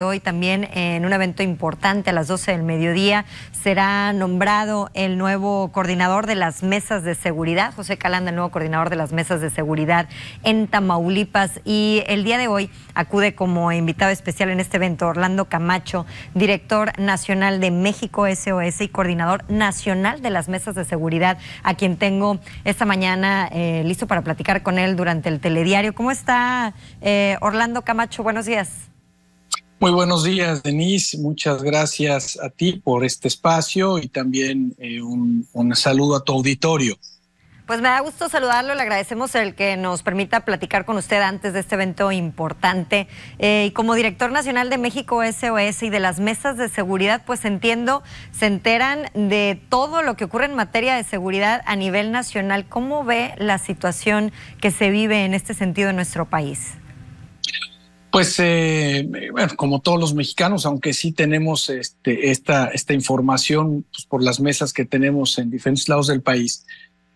Hoy también en un evento importante a las 12 del mediodía será nombrado el nuevo coordinador de las mesas de seguridad, José Calanda, el nuevo coordinador de las mesas de seguridad en Tamaulipas. Y el día de hoy acude como invitado especial en este evento Orlando Camacho, director nacional de México SOS y coordinador nacional de las mesas de seguridad, a quien tengo esta mañana eh, listo para platicar con él durante el telediario. ¿Cómo está eh, Orlando Camacho? Buenos días. Muy buenos días, Denise. Muchas gracias a ti por este espacio y también eh, un, saludo a tu auditorio. Pues me da gusto saludarlo, le agradecemos el que nos permita platicar con usted antes de este evento importante. Eh, y como director nacional de México SOS y de las mesas de seguridad, pues entiendo, se enteran de todo lo que ocurre en materia de seguridad a nivel nacional. ¿Cómo ve la situación que se vive en este sentido en nuestro país? Pues, eh, como todos los mexicanos, aunque sí tenemos este, esta, esta información pues, por las mesas que tenemos en diferentes lados del país,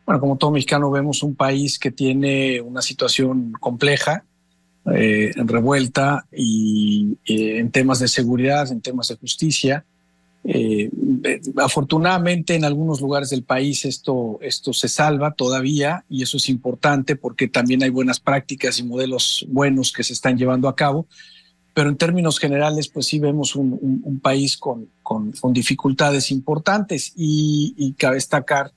bueno, como todo mexicano vemos un país que tiene una situación compleja, en eh, revuelta y eh, en temas de seguridad, en temas de justicia, eh, eh, afortunadamente en algunos lugares del país esto, esto se salva todavía y eso es importante porque también hay buenas prácticas y modelos buenos que se están llevando a cabo, pero en términos generales pues sí vemos un, país con, con, dificultades importantes y, cabe destacar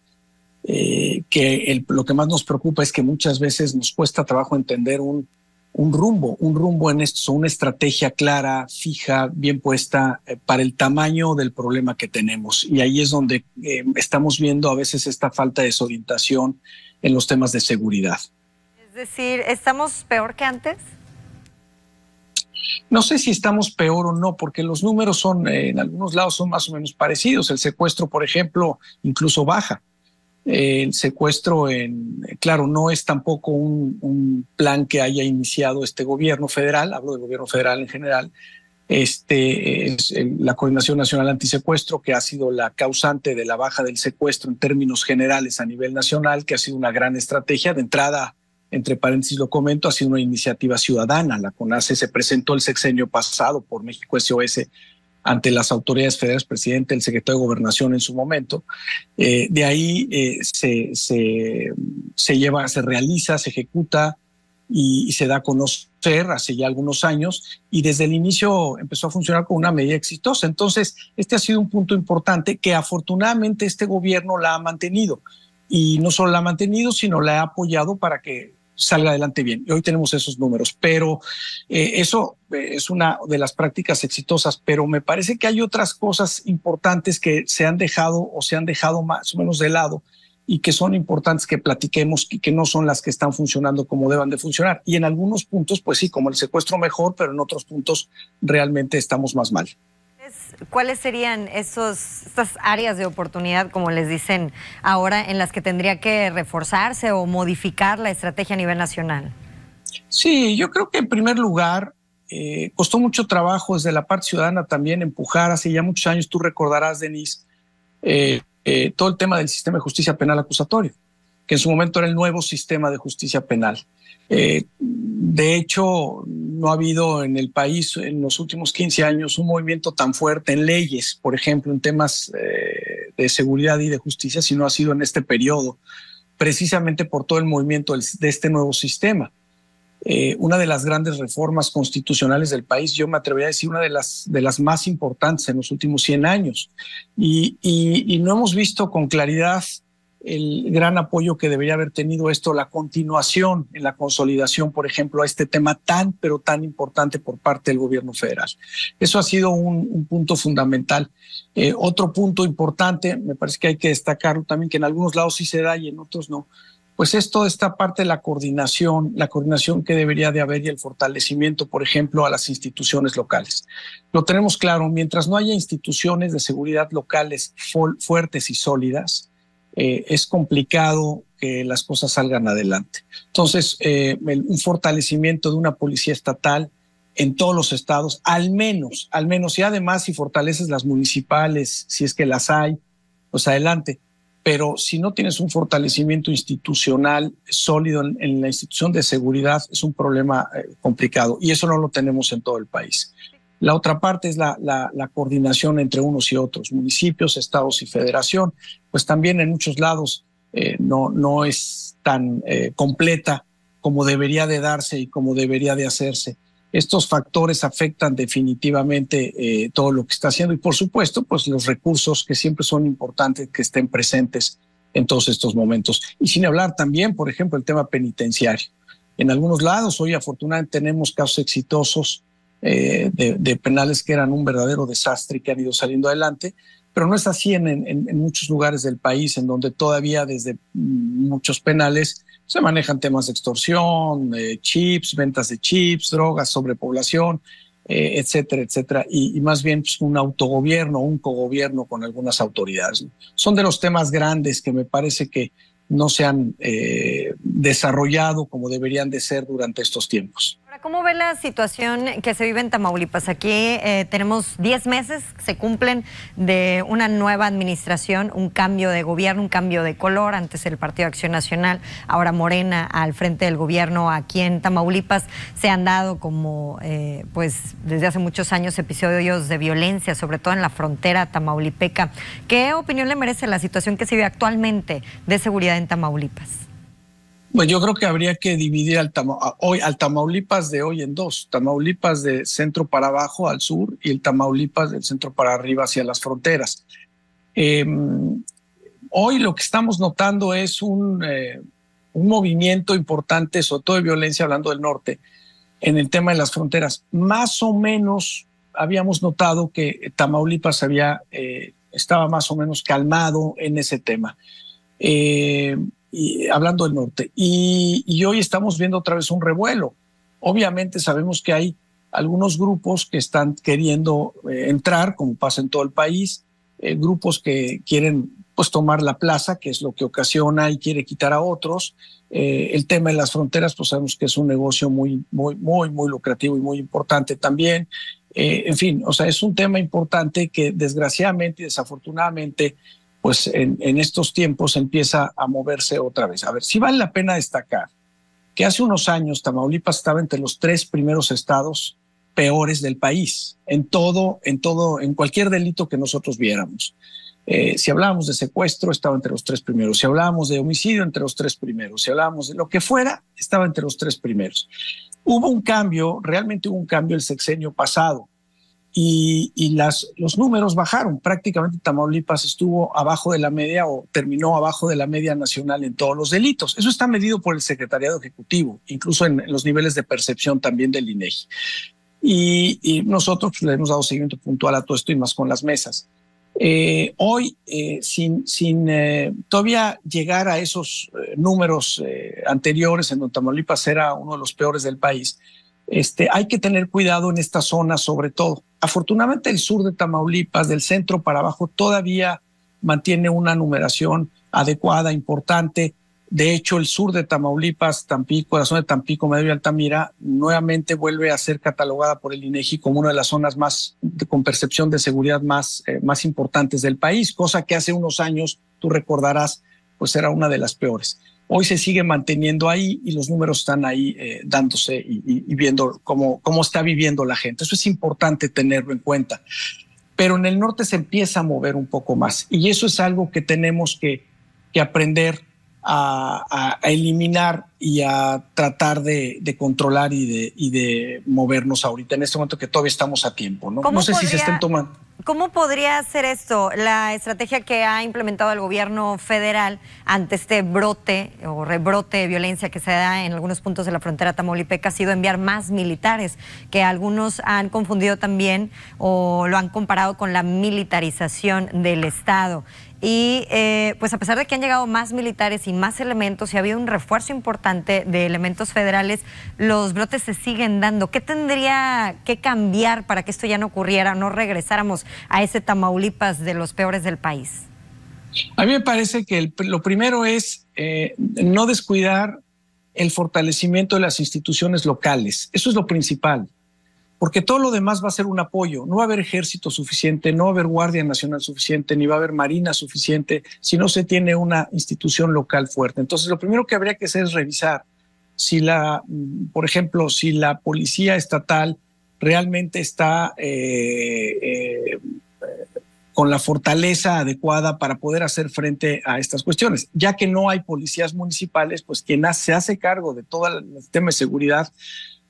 eh, que lo que más nos preocupa es que muchas veces nos cuesta trabajo entender un un rumbo, un rumbo en esto, una estrategia clara, fija, bien puesta eh, para el tamaño del problema que tenemos. Y ahí es donde eh, estamos viendo a veces esta falta de desorientación en los temas de seguridad. Es decir, ¿estamos peor que antes? No sé si estamos peor o no, porque los números son, eh, en algunos lados son más o menos parecidos. El secuestro, por ejemplo, incluso baja. El secuestro, en, claro, no es tampoco un, plan que haya iniciado este gobierno federal, hablo del gobierno federal en general. Este es la Coordinación Nacional Antisecuestro, que ha sido la causante de la baja del secuestro en términos generales a nivel nacional, que ha sido una gran estrategia. De entrada, entre paréntesis lo comento, ha sido una iniciativa ciudadana. La CONACE se presentó el sexenio pasado por México SOS ante las autoridades federales, presidente, el secretario de Gobernación en su momento. Eh, de ahí eh, se, lleva, se realiza, se ejecuta y, se da a conocer hace ya algunos años y desde el inicio empezó a funcionar con una medida exitosa. Entonces, este ha sido un punto importante que afortunadamente este gobierno la ha mantenido y no solo la ha mantenido, sino la ha apoyado para que salga adelante bien. Y hoy tenemos esos números, pero eh, eso eh, es una de las prácticas exitosas, pero me parece que hay otras cosas importantes que se han dejado o se han dejado más o menos de lado y que son importantes que platiquemos y que no son las que están funcionando como deban de funcionar. Y en algunos puntos, pues sí, como el secuestro mejor, pero en otros puntos realmente estamos más mal. ¿Cuáles serían esos, estas áreas de oportunidad, como les dicen ahora, en las que tendría que reforzarse o modificar la estrategia a nivel nacional? Sí, yo creo que en primer lugar eh, costó mucho trabajo desde la parte ciudadana también empujar, hace ya muchos años, tú recordarás, Denise, eh, eh, todo el tema del sistema de justicia penal acusatorio que en su momento era el nuevo sistema de justicia penal. Eh, de hecho, no ha habido en el país en los últimos 15 años un movimiento tan fuerte en leyes, por ejemplo, en temas eh, de seguridad y de justicia, sino ha sido en este periodo, precisamente por todo el movimiento de este nuevo sistema. Eh, una de las grandes reformas constitucionales del país, yo me atrevería a decir una de las, de las más importantes en los últimos 100 años. Y, y no hemos visto con claridad el gran apoyo que debería haber tenido esto, la continuación en la consolidación, por ejemplo, a este tema tan, pero tan importante por parte del gobierno federal. Eso ha sido un, punto fundamental. Eh, otro punto importante, me parece que hay que destacarlo también, que en algunos lados sí se da y en otros no, pues es toda esta parte de la coordinación, la coordinación que debería de haber y el fortalecimiento, por ejemplo, a las instituciones locales. Lo tenemos claro, mientras no haya instituciones de seguridad locales fuertes y sólidas, eh, es complicado que las cosas salgan adelante. Entonces, eh, un fortalecimiento de una policía estatal en todos los estados, al menos, al menos, y además si fortaleces las municipales, si es que las hay, pues adelante. Pero si no tienes un fortalecimiento institucional sólido en, la institución de seguridad, es un problema eh, complicado y eso no lo tenemos en todo el país. La otra parte es la, coordinación entre unos y otros, municipios, estados y federación. Pues también en muchos lados eh, no, no es tan eh, completa como debería de darse y como debería de hacerse. Estos factores afectan definitivamente eh, todo lo que está haciendo y por supuesto, pues los recursos que siempre son importantes que estén presentes en todos estos momentos. Y sin hablar también, por ejemplo, el tema penitenciario. En algunos lados, hoy afortunadamente tenemos casos exitosos eh, de, penales que eran un verdadero desastre que han ido saliendo adelante, pero no es así en, muchos lugares del país, en donde todavía desde mm, muchos penales se manejan temas de extorsión, eh, chips, ventas de chips, drogas, sobrepoblación, eh, etcétera, etcétera, y, más bien pues, un autogobierno, un cogobierno con algunas autoridades. Son de los temas grandes que me parece que no se han desarrollado como deberían de ser durante estos tiempos. ¿cómo ve la situación que se vive en Tamaulipas? Aquí eh, tenemos 10 meses, se cumplen de una nueva administración, un cambio de gobierno, un cambio de color, antes el Partido Acción Nacional, ahora Morena al frente del gobierno aquí en Tamaulipas. Se han dado como, eh, pues, desde hace muchos años episodios de violencia, sobre todo en la frontera tamaulipeca. ¿Qué opinión le merece la situación que se vive actualmente de seguridad en Tamaulipas? Bueno, pues yo creo que habría que dividir al, hoy, al Tamaulipas de hoy en dos, Tamaulipas de centro para abajo al sur y el Tamaulipas del centro para arriba hacia las fronteras. Eh, hoy lo que estamos notando es un, eh, un movimiento importante, sobre todo de violencia, hablando del norte, en el tema de las fronteras. Más o menos habíamos notado que Tamaulipas había, eh, estaba más o menos calmado en ese tema. Eh, hablando del norte. Y, hoy estamos viendo otra vez un revuelo. Obviamente sabemos que hay algunos grupos que están queriendo eh, entrar, como pasa en todo el país, eh, grupos que quieren pues tomar la plaza, que es lo que ocasiona y quiere quitar a otros. Eh, el tema de las fronteras, pues sabemos que es un negocio muy, muy, muy, muy lucrativo y muy importante también. en fin, o sea, es un tema importante que desgraciadamente y desafortunadamente pues en, estos tiempos empieza a moverse otra vez. A ver, si vale la pena destacar que hace unos años Tamaulipas estaba entre los tres primeros estados peores del país, en todo, en todo, en cualquier delito que nosotros viéramos. Eh, si hablábamos de secuestro, estaba entre los tres primeros. Si hablábamos de homicidio, entre los tres primeros. Si hablábamos de lo que fuera, estaba entre los tres primeros. Hubo un cambio, realmente hubo un cambio el sexenio pasado y, los números bajaron. Prácticamente Tamaulipas estuvo abajo de la media o terminó abajo de la media nacional en todos los delitos. Eso está medido por el Secretariado Ejecutivo, incluso en, los niveles de percepción también del INEGI. Y, nosotros pues, le hemos dado seguimiento puntual a todo esto y más con las mesas. Eh, hoy, eh, sin, sin eh, todavía llegar a esos números anteriores en donde Tamaulipas era uno de los peores del país, este, hay que tener cuidado en esta zona sobre todo. Afortunadamente el sur de Tamaulipas, del centro para abajo, todavía mantiene una numeración adecuada, importante. De hecho, el sur de Tamaulipas, Tampico, la zona de Tampico, Medio y Altamira, nuevamente vuelve a ser catalogada por el INEGI como una de las zonas más con percepción de seguridad más, eh, más importantes del país, cosa que hace unos años, tú recordarás, pues era una de las peores hoy se sigue manteniendo ahí y los números están ahí eh, dándose y, viendo cómo, cómo está viviendo la gente. Eso es importante tenerlo en cuenta. Pero en el norte se empieza a mover un poco más y eso es algo que tenemos que, que aprender a, eliminar y a tratar de, controlar y de, y de, movernos ahorita en este momento que todavía estamos a tiempo. No, no sé si se estén tomando. ¿Cómo podría ser esto la estrategia que ha implementado el gobierno federal ante este brote o rebrote de violencia que se da en algunos puntos de la frontera Tamaulipeca? Ha sido enviar más militares, que algunos han confundido también o lo han comparado con la militarización del Estado. Y eh, pues a pesar de que han llegado más militares y más elementos y ha habido un refuerzo importante de elementos federales, los brotes se siguen dando. ¿Qué tendría que cambiar para que esto ya no ocurriera, no regresáramos a ese Tamaulipas de los peores del país? A mí me parece que lo primero es eh, no descuidar el fortalecimiento de las instituciones locales. Eso es lo principal porque todo lo demás va a ser un apoyo. No va a haber ejército suficiente, no va a haber Guardia Nacional suficiente, ni va a haber Marina suficiente si no se tiene una institución local fuerte. Entonces, lo primero que habría que hacer es revisar si la, mm, por ejemplo, si la policía estatal realmente está eh, eh, con la fortaleza adecuada para poder hacer frente a estas cuestiones. Ya que no hay policías municipales, pues quien se hace cargo de todo el tema de seguridad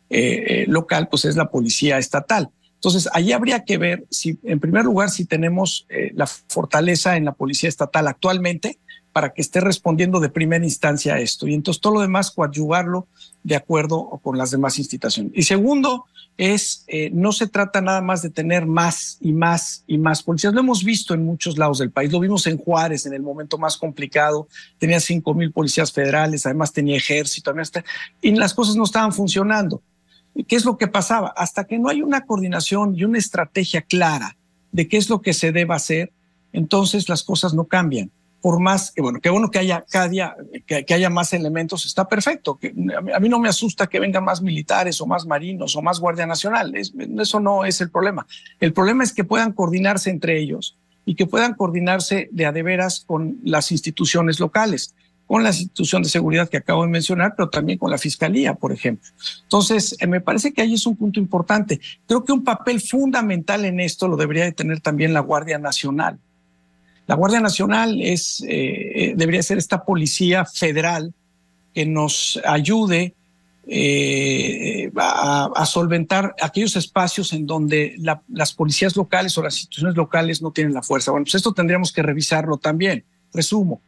eh, eh, local, pues es la policía estatal. Entonces, ahí habría que ver si, en primer lugar, si tenemos eh, la fortaleza en la policía estatal actualmente para que esté respondiendo de primera instancia a esto. Y entonces todo lo demás coadyuvarlo de acuerdo con las demás instituciones. Y segundo, es no se trata nada más de tener más y más y más policías. Lo hemos visto en muchos lados del país. Lo vimos en Juárez en el momento más complicado. Tenía cinco mil policías federales, además tenía ejército, además y las cosas no estaban funcionando. ¿Qué es lo que pasaba? Hasta que no hay una coordinación y una estrategia clara de qué es lo que se deba hacer, entonces las cosas no cambian. Por más, que bueno, qué bueno que haya cada día, que, haya más elementos, está perfecto. a, mí, no me asusta que vengan más militares o más marinos o más Guardia Nacional. eso no es el problema. El problema es que puedan coordinarse entre ellos y que puedan coordinarse de a de veras con las instituciones locales con la institución de seguridad que acabo de mencionar, pero también con la fiscalía, por ejemplo. Entonces, eh, me parece que ahí es un punto importante. Creo que un papel fundamental en esto lo debería de tener también la Guardia Nacional. La Guardia Nacional es, eh, eh, debería ser esta policía federal que nos ayude a, solventar aquellos espacios en donde las policías locales o las instituciones locales no tienen la fuerza. Bueno, pues esto tendríamos que revisarlo también, resumo.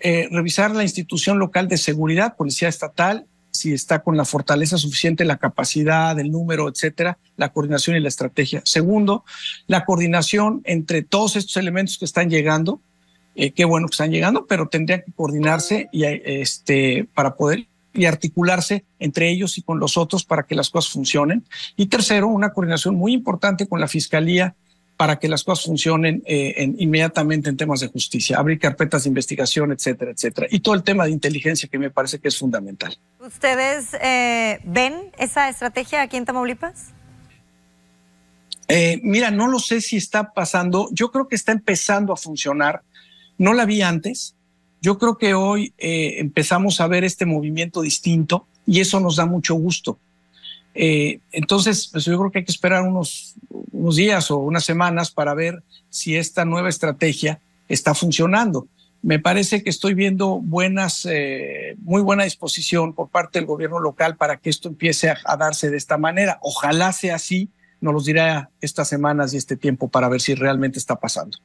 Eh, revisar la institución local de seguridad, policía estatal, si está con la fortaleza suficiente, la capacidad, el número, etcétera, la coordinación y la estrategia. Segundo, la coordinación entre todos estos elementos que están llegando. Eh, qué bueno que están llegando, pero tendrían que coordinarse y, eh, este, para poder y articularse entre ellos y con los otros para que las cosas funcionen. Y tercero, una coordinación muy importante con la Fiscalía para que las cosas funcionen eh, inmediatamente en temas de justicia, abrir carpetas de investigación, etcétera, etcétera. Y todo el tema de inteligencia que me parece que es fundamental. ¿Ustedes eh, ven esa estrategia aquí en Tamaulipas? Eh, mira, no lo sé si está pasando. Yo creo que está empezando a funcionar. No la vi antes. Yo creo que hoy empezamos a ver este movimiento distinto y eso nos da mucho gusto. Eh, entonces, pues, yo creo que hay que esperar unos, días o unas semanas para ver si esta nueva estrategia está funcionando. Me parece que estoy viendo buenas, eh, muy buena disposición por parte del gobierno local para que esto empiece a, darse de esta manera. Ojalá sea así, nos lo dirá estas semanas y este tiempo para ver si realmente está pasando.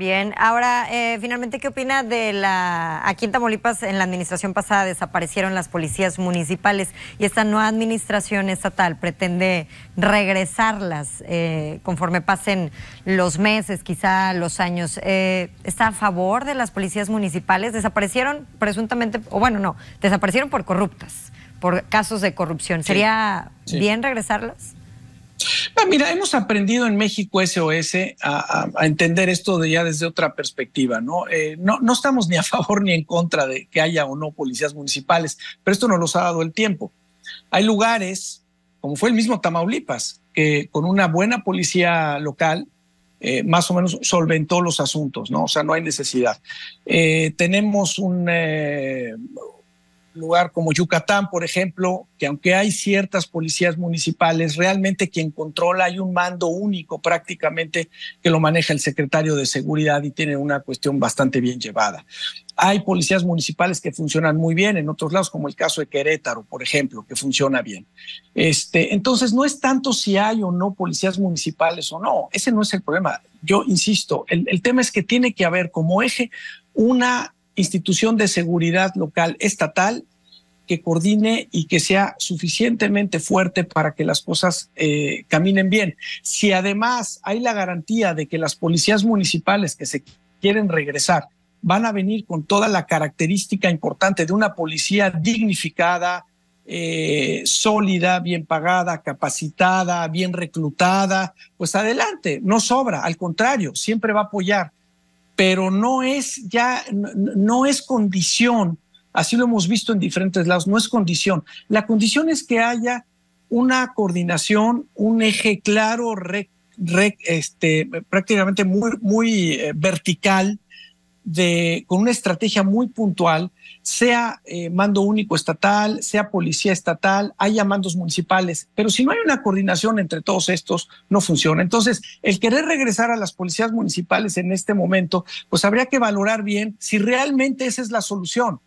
Bien, ahora eh, finalmente, ¿qué opina de la... Aquí en Tamaulipas, en la administración pasada, desaparecieron las policías municipales y esta nueva administración estatal pretende regresarlas eh, conforme pasen los meses, quizá los años. Eh, ¿Está a favor de las policías municipales? Desaparecieron presuntamente, o bueno, no, desaparecieron por corruptas, por casos de corrupción. ¿Sería bien regresarlas? Ah, mira, hemos aprendido en México SOS a, a, entender esto de ya desde otra perspectiva, ¿no? Eh, ¿no? No estamos ni a favor ni en contra de que haya o no policías municipales, pero esto nos los ha dado el tiempo. Hay lugares, como fue el mismo Tamaulipas, que con una buena policía local, eh, más o menos solventó los asuntos, ¿no? O sea, no hay necesidad. Eh, tenemos un eh, lugar como Yucatán, por ejemplo, que aunque hay ciertas policías municipales, realmente quien controla hay un mando único prácticamente que lo maneja el secretario de Seguridad y tiene una cuestión bastante bien llevada. Hay policías municipales que funcionan muy bien en otros lados, como el caso de Querétaro, por ejemplo, que funciona bien. Este, entonces, no es tanto si hay o no policías municipales o no, ese no es el problema. Yo insisto, el, el tema es que tiene que haber como eje una institución de seguridad local estatal que coordine y que sea suficientemente fuerte para que las cosas eh, caminen bien. Si además hay la garantía de que las policías municipales que se quieren regresar van a venir con toda la característica importante de una policía dignificada, eh, sólida, bien pagada, capacitada, bien reclutada, pues adelante, no sobra, al contrario, siempre va a apoyar, pero no es ya, no es condición Así lo hemos visto en diferentes lados. No es condición. La condición es que haya una coordinación, un eje claro, este, prácticamente muy, muy eh, vertical, de, con una estrategia muy puntual, sea eh, mando único estatal, sea policía estatal, haya mandos municipales, pero si no hay una coordinación entre todos estos, no funciona. Entonces, el querer regresar a las policías municipales en este momento, pues habría que valorar bien si realmente esa es la solución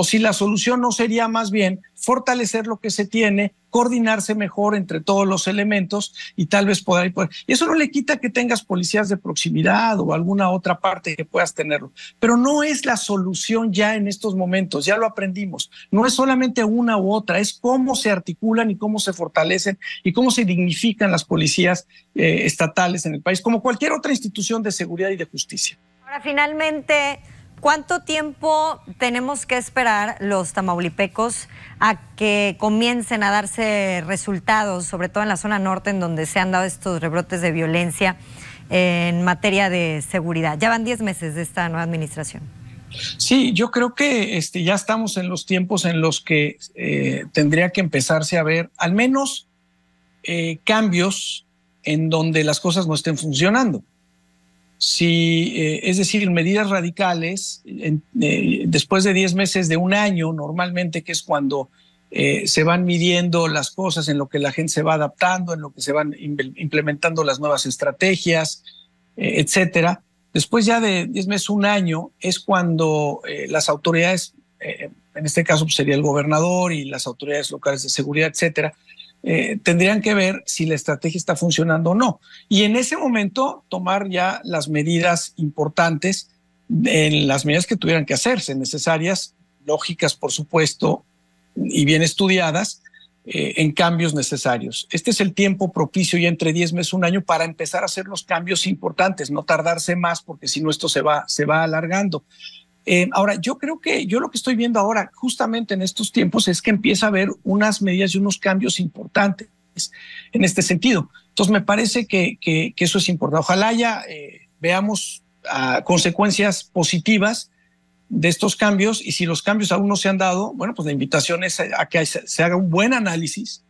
o si la solución no sería más bien fortalecer lo que se tiene, coordinarse mejor entre todos los elementos y tal vez poder Y eso no le quita que tengas policías de proximidad o alguna otra parte que puedas tenerlo, pero no es la solución ya en estos momentos, ya lo aprendimos. No es solamente una u otra, es cómo se articulan y cómo se fortalecen y cómo se dignifican las policías eh, estatales en el país, como cualquier otra institución de seguridad y de justicia. Ahora, finalmente... ¿Cuánto tiempo tenemos que esperar los tamaulipecos a que comiencen a darse resultados, sobre todo en la zona norte, en donde se han dado estos rebrotes de violencia en materia de seguridad? Ya van 10 meses de esta nueva administración. Sí, yo creo que este, ya estamos en los tiempos en los que eh, tendría que empezarse a ver al menos eh, cambios en donde las cosas no estén funcionando si, eh, es decir, medidas radicales, eh, después de 10 meses de un año, normalmente que es cuando eh, se van midiendo las cosas, en lo que la gente se va adaptando, en lo que se van implementando las nuevas estrategias, etcétera. Después ya de 10 meses, un año, es cuando las autoridades, en este caso pues, sería el gobernador y las autoridades locales de seguridad, etcétera, eh, tendrían que ver si la estrategia está funcionando o no. Y en ese momento tomar ya las medidas importantes, en las medidas que tuvieran que hacerse, necesarias, lógicas, por supuesto, y bien estudiadas, eh, en cambios necesarios. Este es el tiempo propicio ya entre 10 meses, un año, para empezar a hacer los cambios importantes, no tardarse más, porque si no esto se va, se va alargando. Eh, ahora, yo creo que yo lo que estoy viendo ahora, justamente en estos tiempos, es que empieza a haber unas medidas y unos cambios importantes en este sentido. Entonces, me parece que, eso es importante. Ojalá ya eh, veamos ah, consecuencias positivas de estos cambios y si los cambios aún no se han dado, bueno, pues la invitación es a que se haga un buen análisis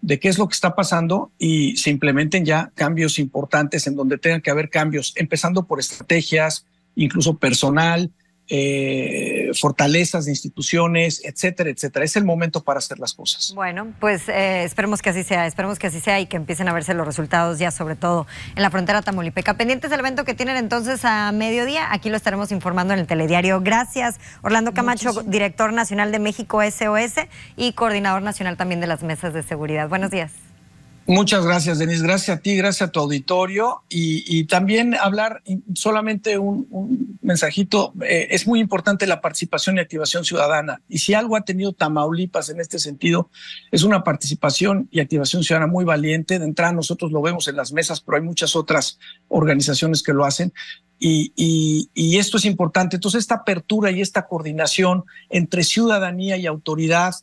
de qué es lo que está pasando y se implementen ya cambios importantes en donde tengan que haber cambios, empezando por estrategias, incluso personal, eh, fortalezas de instituciones, etcétera, etcétera. Es el momento para hacer las cosas. Bueno, pues eh, esperemos que así sea, esperemos que así sea y que empiecen a verse los resultados ya, sobre todo en la frontera tamaulipeca. Pendientes del evento que tienen entonces a mediodía, aquí lo estaremos informando en el telediario. Gracias, Orlando Camacho, director nacional de México SOS y coordinador nacional también de las mesas de seguridad. Buenos días. Muchas gracias, Denis. Gracias a ti, gracias a tu auditorio. Y, también hablar solamente un, mensajito. Eh, es muy importante la participación y activación ciudadana. Y si algo ha tenido Tamaulipas en este sentido, es una participación y activación ciudadana muy valiente. De entrada, nosotros lo vemos en las mesas, pero hay muchas otras organizaciones que lo hacen. Y, y, esto es importante. Entonces, esta apertura y esta coordinación entre ciudadanía y autoridad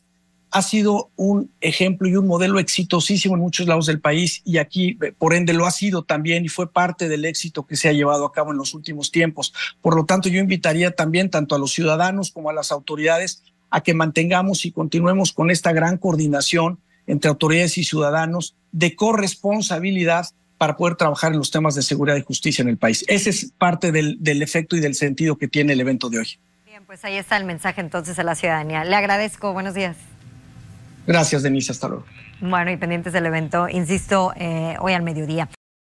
ha sido un ejemplo y un modelo exitosísimo en muchos lados del país y aquí, eh, por ende, lo ha sido también y fue parte del éxito que se ha llevado a cabo en los últimos tiempos. Por lo tanto, yo invitaría también tanto a los ciudadanos como a las autoridades a que mantengamos y continuemos con esta gran coordinación entre autoridades y ciudadanos de corresponsabilidad para poder trabajar en los temas de seguridad y justicia en el país. Ese es parte del, del efecto y del sentido que tiene el evento de hoy. Bien, pues ahí está el mensaje entonces a la ciudadanía. Le agradezco. Buenos días. Gracias, Denise. Hasta luego. Bueno, y pendientes del evento, insisto, eh, hoy al mediodía.